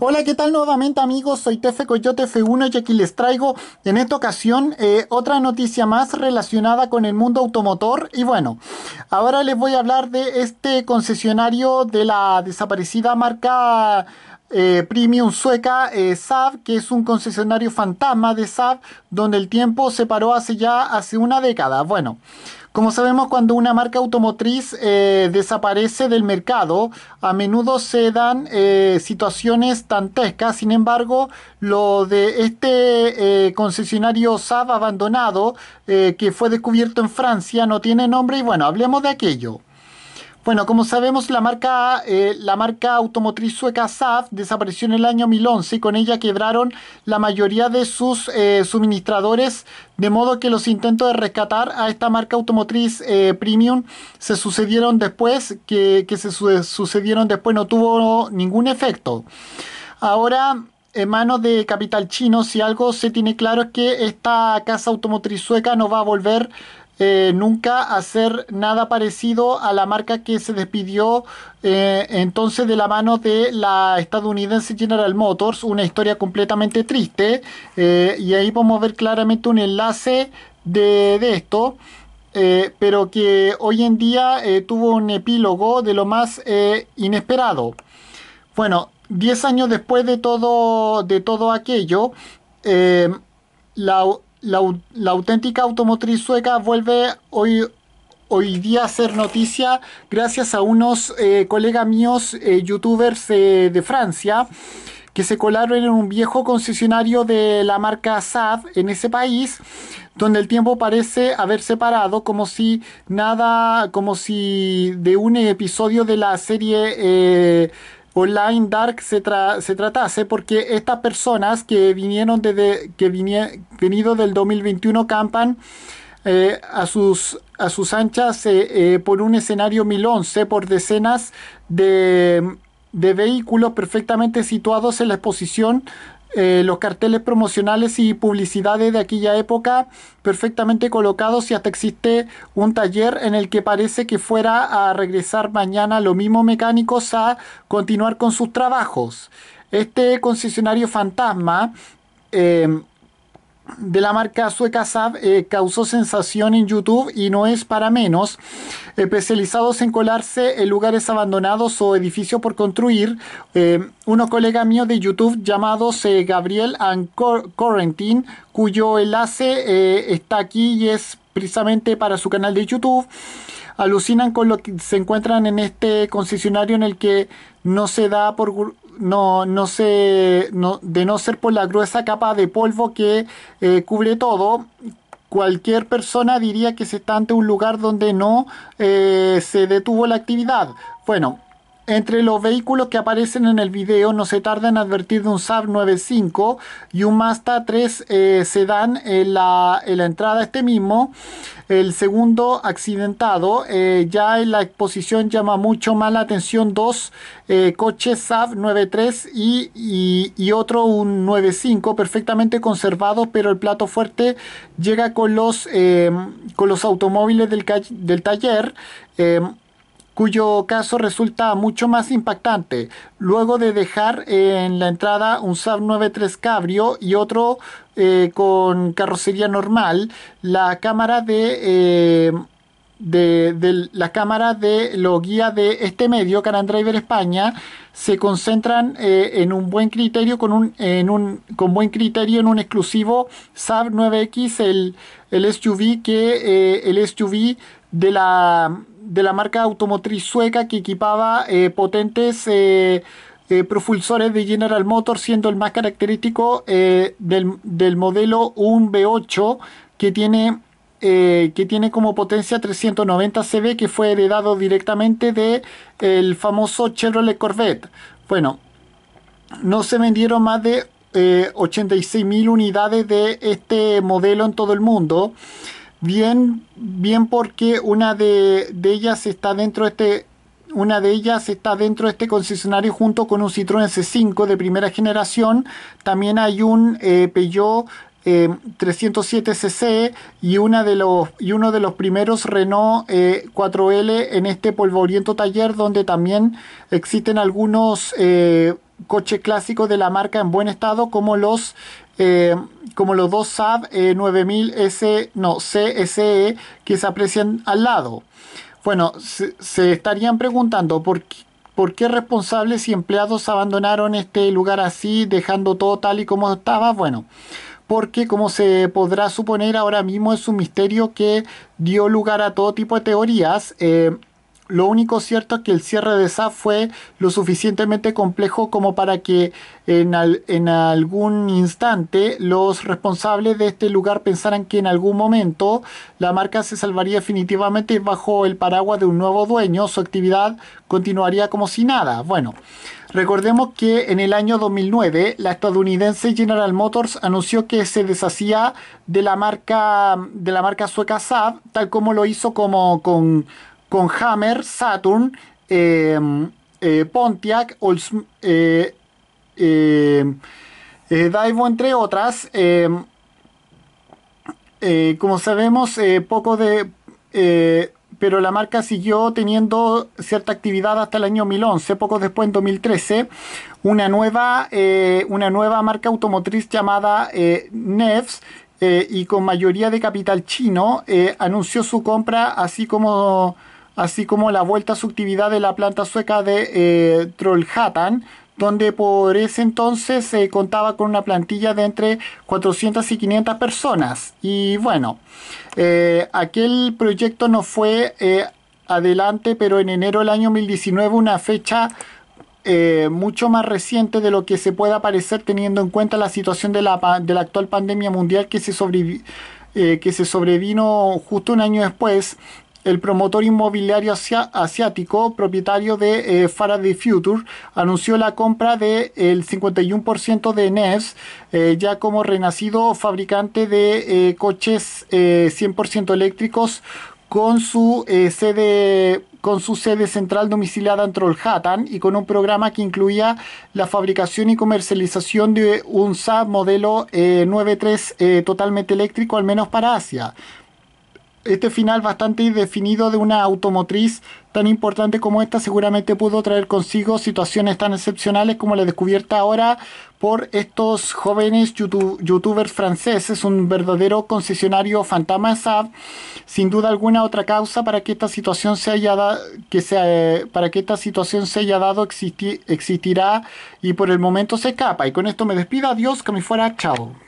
Hola, ¿qué tal nuevamente amigos? Soy Tefe Coyote F1 y aquí les traigo en esta ocasión eh, otra noticia más relacionada con el mundo automotor. Y bueno, ahora les voy a hablar de este concesionario de la desaparecida marca eh, premium sueca eh, Saab, que es un concesionario fantasma de Saab, donde el tiempo se paró hace ya hace una década. Bueno. Como sabemos, cuando una marca automotriz eh, desaparece del mercado, a menudo se dan eh, situaciones tantescas, Sin embargo, lo de este eh, concesionario Saab abandonado, que fue descubierto en Francia, no tiene nombre y bueno, hablemos de aquello. Bueno, como sabemos, la marca, eh, la marca automotriz sueca Saab desapareció en el año 2011 y con ella quebraron la mayoría de sus eh, suministradores, de modo que los intentos de rescatar a esta marca automotriz eh, premium se sucedieron después, que, se sucedieron después, no tuvo ningún efecto. Ahora en manos de capital chino, si algo se tiene claro es que esta casa automotriz sueca no va a volver eh, nunca hacer nada parecido a la marca que se despidió eh, entonces de la mano de la estadounidense General Motors, una historia completamente triste, eh, y ahí podemos ver claramente un enlace de, de esto. pero que hoy en día tuvo un epílogo de lo más inesperado. Bueno, 10 años después de todo, de todo aquello, la, la, auténtica automotriz sueca vuelve hoy, hoy día a ser noticia gracias a unos eh, colegas míos eh, youtubers eh, de Francia que se colaron en un viejo concesionario de la marca Saab en ese país donde el tiempo parece haberse parado como si nada como si de un episodio de la serie Online Dark se, trata, tratase porque estas personas que vinieron desde que vinie venido del 2021 campan eh, a, sus, a sus anchas eh, eh, por un escenario mil once por decenas de, de vehículos perfectamente situados en la exposición eh, los carteles promocionales y publicidades de aquella época perfectamente colocados y hasta existe un taller en el que parece que fuera a regresar mañana lo mismo mecánicos a continuar con sus trabajos. Este concesionario fantasma eh, de la marca sueca Saab eh, causó sensación en YouTube y no es para menos. Especializados en colarse en lugares abandonados o edificios por construir, eh, unos colegas míos de YouTube llamados eh, Gabriel and cuyo enlace está aquí y es precisamente para su canal de YouTube, alucinan con lo que se encuentran en este concesionario en el que no se da por no, no no, de no ser por la gruesa capa de polvo que eh, cubre todo, cualquier persona diría que se está ante un lugar donde no eh, se detuvo la actividad. Bueno, entre los vehículos que aparecen en el video no se tarda en advertir de un Saab 95 y un Mazda 3 se dan en la, entrada este mismo. El segundo accidentado, eh, ya en la exposición llama mucho más la atención dos eh, coches Saab 93 y, otro un 95 perfectamente conservado, pero el plato fuerte llega con los, eh, con los automóviles del, del taller cuyo caso resulta mucho más impactante, luego de dejar en la entrada un Saab 93 Cabrio y otro eh, con carrocería normal, la cámara de... Eh, de, la cámara de los guías de este medio, carandriver Driver España, se concentran eh, en un buen criterio con un, en un, buen criterio en un exclusivo Saab 9X, el, el SUV que el SUV de la de la marca automotriz sueca que equipaba eh, potentes eh, eh, propulsores de General Motors, siendo el más característico del, modelo 1 b 8 que tiene, que tiene como potencia 390 CV que fue heredado directamente del el famoso Chevrolet Corvette. Bueno, no se vendieron más de 86.000 unidades de este modelo en todo el mundo. Bien, bien porque una de, ellas está dentro de este una de ellas está dentro este concesionario junto con un Citroën C5 de primera generación. También hay un eh, Peugeot 307cc eh, y, una de los, y uno de los primeros Renault 4L eh, en este polvoriento taller donde también existen algunos coches clásicos de la marca en buen estado como los eh, como los dos Saab 9000S, eh, no, CSE que se aprecian al lado. Bueno, se, estarían preguntando por qué, responsables y empleados abandonaron este lugar así, dejando todo tal y como estaba. Bueno, porque como se podrá suponer ahora mismo es un misterio que dio lugar a todo tipo de teorías. Eh, lo único cierto es que el cierre de Saab fue lo suficientemente complejo como para que en, algún instante los responsables de este lugar pensaran que en algún momento la marca se salvaría definitivamente bajo el paraguas de un nuevo dueño, su actividad continuaría como si nada. Bueno, recordemos que en el año 2009 la estadounidense General Motors anunció que se deshacía de la marca, de la marca sueca Saab tal como lo hizo como con con Hammer, Saturn, em, eh, Pontiac, Olds, eh, em, eh, Daivo, entre otras. Em, como sabemos, poco de... pero la marca siguió teniendo cierta actividad hasta el año 2011. Poco después, en 2013, una nueva, una nueva marca automotriz llamada NEVS y con mayoría de capital chino, anunció su compra, así como así como la vuelta a su actividad de la planta sueca de eh, Trollhattan... donde por ese entonces se contaba con una plantilla de entre 400 y 500 personas. Y bueno, eh, aquel proyecto no fue eh, adelante, pero en enero del año 2019, una fecha mucho más reciente de lo que se pueda parecer teniendo en cuenta la situación de la, de la actual pandemia mundial que se, que se sobrevino justo un año después, el promotor inmobiliario asiático, propietario de eh, Faraday Future, anunció la compra del de, 51% de NES, eh, ya como renacido fabricante de eh, coches 100% eléctricos con su sede con su sede central domiciliada en Trollhattan y con un programa que incluía la fabricación y comercialización de un Saab modelo 93 totalmente eléctrico, al menos para Asia este final bastante indefinido de una automotriz tan importante como esta seguramente pudo traer consigo situaciones tan excepcionales como la descubierta ahora por estos jóvenes youtubers franceses, un verdadero concesionario fantasma sin duda alguna otra causa para que esta situación se haya que sea, eh, para que esta situación se haya dado existirá y por el momento se escapa y con esto me despido, adiós, que me fuera, chao.